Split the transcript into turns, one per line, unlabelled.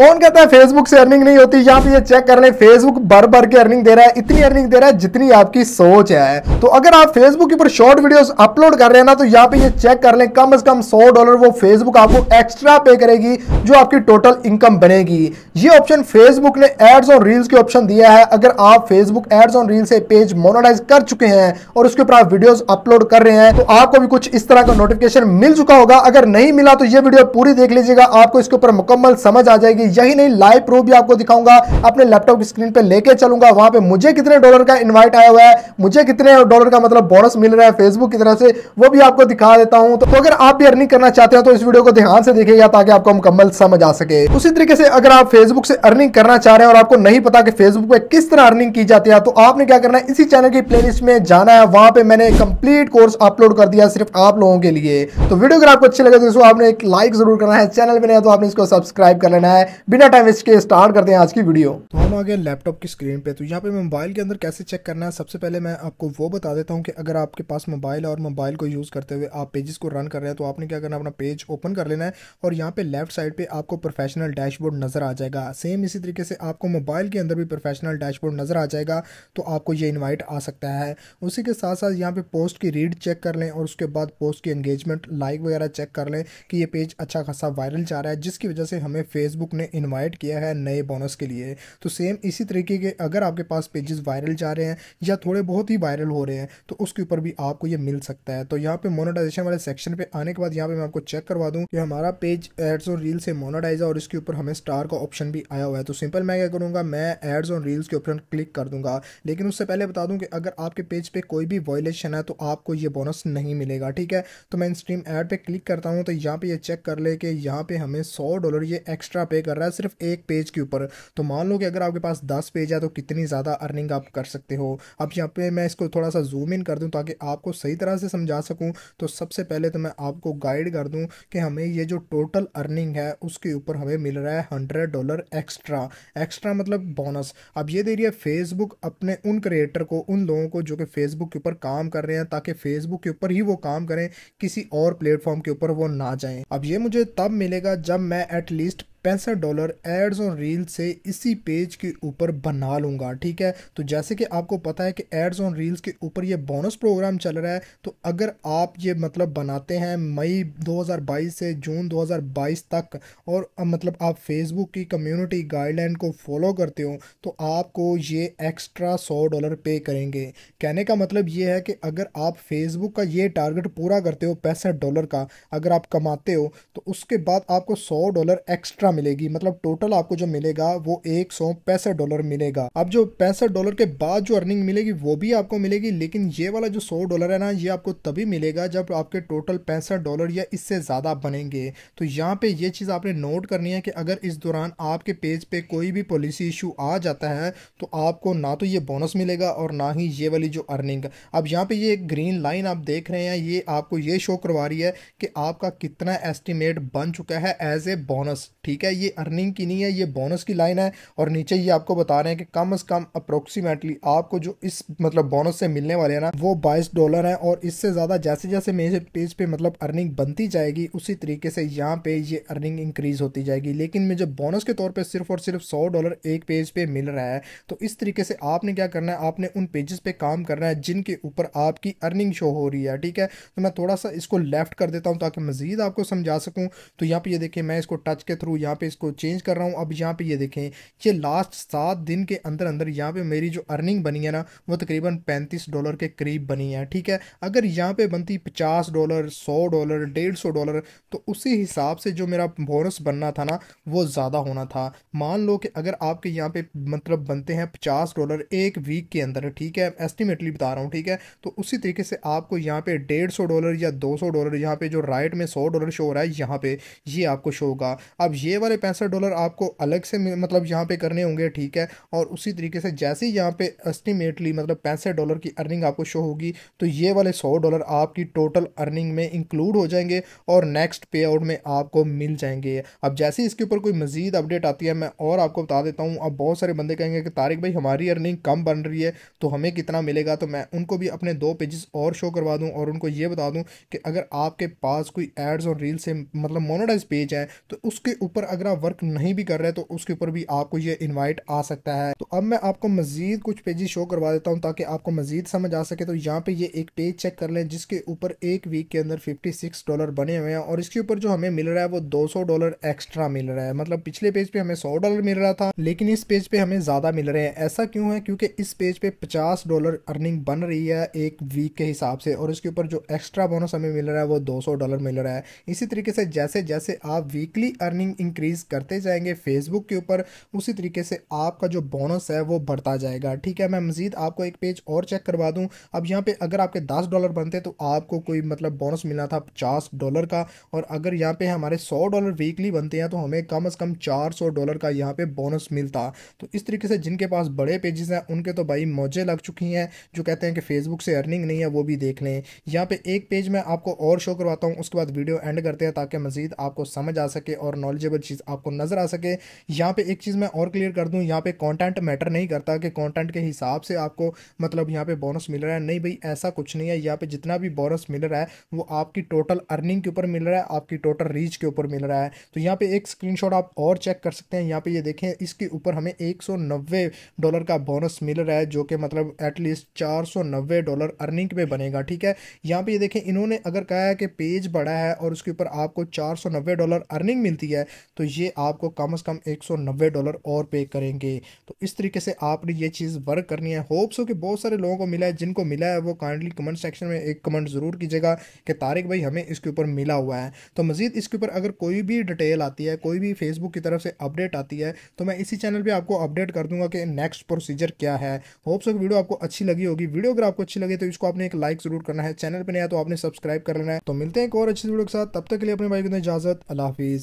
कौन कहता है फेसबुक से अर्निंग नहीं होती यहाँ पे ये चेक कर ले फेसबुक भर भर के अर्निंग दे रहा है इतनी अर्निंग दे रहा है जितनी आपकी सोच है तो अगर आप फेसबुक के ऊपर शॉर्ट वीडियोस अपलोड कर रहे हैं ना तो यहाँ पे ये चेक कर ले कम से कम सौ डॉलर वो फेसबुक आपको एक्स्ट्रा पे करेगी जो आपकी टोटल इनकम बनेगी ये ऑप्शन फेसबुक ने एड्स और रील्स के ऑप्शन दिया है अगर आप फेसबुक एड्स ऑन रील्स से पेज मोनोटाइज कर चुके हैं और उसके ऊपर आप वीडियोज अपलोड कर रहे हैं तो आपको भी कुछ इस तरह का नोटिफिकेशन मिल चुका होगा अगर नहीं मिला तो ये वीडियो पूरी देख लीजिएगा आपको इसके ऊपर मुकम्मल समझ आ जाएगी यही नहीं लाइव प्रूफ भी आपको दिखाऊंगा अपने लैपटॉप स्क्रीन पर लेके चलूंगा वहां पर मुझे कितने डॉलर का इन्वाइट आया हुआ है मुझे कितने डॉलर का मतलब बोनस मिल रहा है फेसबुक की तरह से वो भी आपको दिखा देता हूँ तो अगर आप भी अर्निंग करना चाहते हो तो इस वीडियो को ध्यान से देखेगा ताकि आपको मुकम्मल समझ आ सके उसी तरीके से अगर आप फेसबुक से अर्निंग करना चाह रहे हैं और आपको नहीं पता कि फेसबुक पे किस तरह अर्निंग की जाती है तो आपने क्या करना है इसी चैनल की प्ले में जाना है वहां पर मैंने कंप्लीट कोर्स अपलोड कर दिया सिर्फ आप लोगों के लिए तो वीडियो अगर आपको अच्छी लगे तो इसको आपने एक लाइक जरूर करना है चैनल में नहीं तो आपने इसको सब्सक्राइब कर लेना है बिना टाइम वेस्ट के स्टार्ट करते हैं आज की वीडियो तो हम आ गए लैपटॉप की स्क्रीन पे तो यहाँ पे मोबाइल के अंदर कैसे चेक करना है सबसे पहले मैं आपको वो बता देता हूँ कि अगर आपके पास मोबाइल है और मोबाइल को यूज़ करते हुए आप पेजेस को रन कर रहे हैं तो आपने क्या करना अपना पेज ओपन कर लेना है और यहाँ पे लेफ्ट साइड पे आपको प्रोफेशनल डैशबोर्ड नज़र आ जाएगा सेम इसी तरीके से आपको मोबाइल के अंदर भी प्रोफेशनल डैशबोर्ड नज़र आ जाएगा तो आपको ये इन्वाइट आ सकता है उसी के साथ साथ यहाँ पे पोस्ट की रीड चेक कर लें और उसके बाद पोस्ट की एंगेजमेंट लाइक वगैरह चेक कर लें कि ये पेज अच्छा खासा वायरल जा रहा है जिसकी वजह से हमें फेसबुक आपने इनवाइट किया है नए बोनस के लिए तो सेम इसी तरीके के अगर आपके पास पेजेस वायरल जा रहे हैं या थोड़े बहुत ही वायरल हो रहे हैं तो उसके ऊपर भी आपको ये मिल सकता है तो यहाँ पे मोनोटाइजेशन वाले सेक्शन पे आने के बाद यहाँ पे मैं आपको चेक करवा दूँ कि हमारा पेज एड्स और रील से मोनोटाइज और इसके ऊपर हमें स्टार का ऑप्शन भी आया हुआ है तो सिंपल मैं क्या करूँगा मैं एड्स और रील्स के ऑप्शन क्लिक कर दूंगा लेकिन उससे पहले बता दूँ कि अगर आपके पेज पर कोई भी वॉयलेशन है तो आपको ये बोनस नहीं मिलेगा ठीक है तो मैं स्ट्रीम एड पर क्लिक करता हूँ तो यहाँ पर ये चेक कर ले कि यहाँ पर हमें सौ डॉलर ये एक्स्ट्रा पे कर रहा है सिर्फ एक पेज के ऊपर तो मान लो कि अगर आपके पास दस पेज है तो कितनी ज़्यादा अर्निंग आप कर सकते हो अब यहाँ पे मैं इसको थोड़ा सा जूम इन कर दूँ ताकि आपको सही तरह से समझा सकूँ तो सबसे पहले तो मैं आपको गाइड कर दूँ कि हमें ये जो टोटल अर्निंग है उसके ऊपर हमें मिल रहा है हंड्रेड डॉलर एक्स्ट्रा एक्स्ट्रा मतलब बोनस अब ये दे रही है फेसबुक अपने उन क्रिएटर को उन लोगों को जो कि फेसबुक के ऊपर काम कर रहे हैं ताकि फेसबुक के ऊपर ही वो काम करें किसी और प्लेटफॉर्म के ऊपर वो ना जाएं अब ये मुझे तब मिलेगा जब मैं एटलीस्ट पैंसठ डॉलर एड्स और रील से इसी पेज के ऊपर बना लूँगा ठीक है तो जैसे कि आपको पता है कि एड्स और रील्स के ऊपर ये बोनस प्रोग्राम चल रहा है तो अगर आप ये मतलब बनाते हैं मई 2022 से जून 2022 तक और मतलब आप फेसबुक की कम्युनिटी गाइडलाइन को फॉलो करते हो तो आपको ये एक्स्ट्रा सौ डॉलर पे करेंगे कहने का मतलब ये है कि अगर आप फेसबुक का ये टारगेट पूरा करते हो पैंसठ डॉलर का अगर आप कमाते हो तो उसके बाद आपको सौ डॉलर एक्स्ट्रा एक्स्ट्रा मिलेगी मतलब टोटल आपको जो मिलेगा वो एक सौ पैंसठ डॉलर मिलेगा अब जो पैंसठ डॉलर के बाद जो अर्निंग मिलेगी वो भी आपको मिलेगी लेकिन ये वाला जो सौ डॉलर है ना ये आपको तभी मिलेगा जब आपके टोटल पैंसठ डॉलर या इससे ज़्यादा बनेंगे तो यहाँ पे ये चीज़ आपने नोट करनी है कि अगर इस दौरान आपके पेज पे कोई भी पॉलिसी इशू आ जाता है तो आपको ना तो ये बोनस मिलेगा और ना ही ये वाली जो अर्निंग अब यहाँ पे ये ग्रीन लाइन आप देख रहे हैं ये आपको ये शो करवा रही है कि आपका कितना एस्टिमेट बन चुका है एज ए बोनस ठीक ठीक है ये अर्निंग की नहीं है ये बोनस की लाइन है और नीचे ये आपको बता रहे हैं कि कम अज कम अप्रोक्सीमेटली आपको जो इस मतलब बोनस से मिलने वाले हैं ना वो बाईस डॉलर है और इससे ज़्यादा जैसे जैसे मेरे पेज पे मतलब अर्निंग बनती जाएगी उसी तरीके से यहाँ पे ये अर्निंग इंक्रीज होती जाएगी लेकिन मुझे बोनस के तौर पर सिर्फ और सिर्फ सौ डॉलर एक पेज पे मिल रहा है तो इस तरीके से आपने क्या करना है आपने उन पेजेस पे काम करना है जिनके ऊपर आपकी अर्निंग शो हो रही है ठीक है तो मैं थोड़ा सा इसको लेफ्ट कर देता हूँ ताकि मजीद आपको समझा सकूँ तो यहाँ पर ये देखिए मैं इसको टच के थ्रू यहाँ यहाँ पे इसको चेंज कर रहा हूँ अब यहाँ पे ये देखें ये लास्ट सात दिन के अंदर अंदर यहाँ पे मेरी जो अर्निंग बनी है ना वो तकरीबन पैंतीस डॉलर के करीब बनी है ठीक है अगर यहाँ पे बनती पचास डॉलर सौ डॉलर डेढ़ सौ डॉलर तो उसी हिसाब से जो मेरा बोनस बनना था ना वो ज़्यादा होना था मान लो कि अगर आपके यहाँ पे मतलब बनते हैं पचास डॉलर एक वीक के अंदर ठीक है एस्टिमेटली बता रहा हूँ ठीक है तो उसी तरीके से आपको यहाँ पे डेढ़ सौ डॉलर या दो सौ डॉलर यहाँ पे जो राइट में सौ डॉलर शो हो रहा है यहाँ पे ये आपको शो होगा अब ये वाले पैंसठ डॉलर आपको अलग से मतलब यहाँ पे करने होंगे ठीक है और उसी तरीके से जैसे ही यहाँ पे एस्टिमेटली मतलब पैंसठ डॉलर की अर्निंग आपको शो होगी तो ये वाले सौ डॉलर आपकी टोटल अर्निंग में इंक्लूड हो जाएंगे और नेक्स्ट पे आउट में आपको मिल जाएंगे अब जैसे इसके ऊपर कोई मजीद अपडेट आती है मैं और आपको बता देता हूँ अब बहुत सारे बंदे कहेंगे कि तारिक भाई हमारी अर्निंग कम बन रही है तो हमें कितना मिलेगा तो मैं उनको भी अपने दो पेजेस और शो करवा दूँ और उनको ये बता दूँ कि अगर आपके पास कोई एड्स और रील से मतलब मोनोडाइज पेज है तो उसके ऊपर अगर आप वर्क नहीं भी कर रहे तो उसके ऊपर भी आपको ये इन्वाइट आ सकता है तो अब मैं आपको मजीद कुछ पेजेस शो करवा देता हूँ ताकि आपको मजीद समझ आ सके तो यहाँ पे ये एक पेज चेक कर लें जिसके ऊपर एक वीक के अंदर फिफ्टी सिक्स डॉलर बने हुए हैं और इसके ऊपर जो हमें मिल रहा है वो दो सौ डॉलर एक्स्ट्रा मिल रहा है मतलब पिछले पेज पे हमें सौ डॉलर मिल रहा था लेकिन इस पेज पे हमें ज्यादा मिल रहे हैं ऐसा क्यों है क्योंकि इस पेज पे पचास डॉलर अर्निंग बन रही है एक वीक के हिसाब से और इसके ऊपर जो एक्स्ट्रा बोनस हमें मिल रहा है वो दो डॉलर मिल रहा है इसी तरीके से जैसे जैसे आप वीकली अर्निंग इंक्रीज़ करते जाएंगे फेसबुक के ऊपर उसी तरीके से आपका जो बोनस है वो बढ़ता जाएगा ठीक है मैं मज़ीद आपको एक पेज और चेक करवा दूँ अब यहाँ पर अगर आपके दस डॉलर बनते तो आपको कोई मतलब बोनस मिलना था पचास डॉलर का और अगर यहाँ पर हमारे सौ डॉलर वीकली बनते हैं तो हमें कम अज़ कम चार सौ डॉलर का यहाँ पे बोनस मिलता तो इस तरीके से जिनके पास बड़े पेजेस हैं उनके तो भाई मौजे लग चुकी हैं जो कहते हैं कि फेसबुक से अर्निंग नहीं है वो भी देख लें यहाँ पे एक पेज मैं आपको और शो करवाता हूँ उसके बाद वीडियो एंड करते हैं ताकि मजीद आपको समझ आ सके और नॉलेजेबल चीज़ आपको नज़र आ सके यहाँ पे एक चीज़ मैं और क्लियर कर दूँ यहाँ पे कंटेंट मैटर नहीं करता कि कंटेंट के हिसाब से आपको मतलब यहाँ पे बोनस मिल रहा है नहीं भाई ऐसा कुछ नहीं है यहाँ पे जितना भी बोनस मिल रहा है वो आपकी टोटल अर्निंग के ऊपर मिल रहा है आपकी टोटल रीच के ऊपर मिल रहा है तो यहाँ पे एक स्क्रीन आप और चेक कर सकते हैं यहाँ पे ये देखें इसके ऊपर हमें एक डॉलर का बोनस मिल रहा है जो कि मतलब एटलीस्ट चार डॉलर अर्निंग पे बनेगा ठीक है यहाँ पे ये देखें इन्होंने अगर कहा है कि पेज बड़ा है और उसके ऊपर आपको चार डॉलर अर्निंग मिलती है तो तो ये आपको कम से कम 190 डॉलर और पे करेंगे तो इस तरीके से आपने ये चीज़ वर्क करनी है होप्स हो कि बहुत सारे लोगों को मिला है जिनको मिला है वो काइंडली कमेंट सेक्शन में एक कमेंट ज़रूर कीजिएगा कि तारिक भाई हमें इसके ऊपर मिला हुआ है तो मज़ीद इसके ऊपर अगर कोई भी डिटेल आती है कोई भी फेसबुक की तरफ से अपडेट आती है तो मैं इसी चैनल पर आपको अपडेट कर दूंगा कि नेक्स्ट प्रोसीजर क्या है होप्स हो कि वीडियो आपको अच्छी लगी होगी वीडियो अगर आपको अच्छी लगे तो इसको आपने एक लाइक ज़रूर करना है चैनल पर नया तो आपने सब्सक्राइब कर लेना है तो मिलते हैं एक और अच्छी वीडियो के साथ तब तक के लिए अपने भाई को इजाज़त अला हाफिज़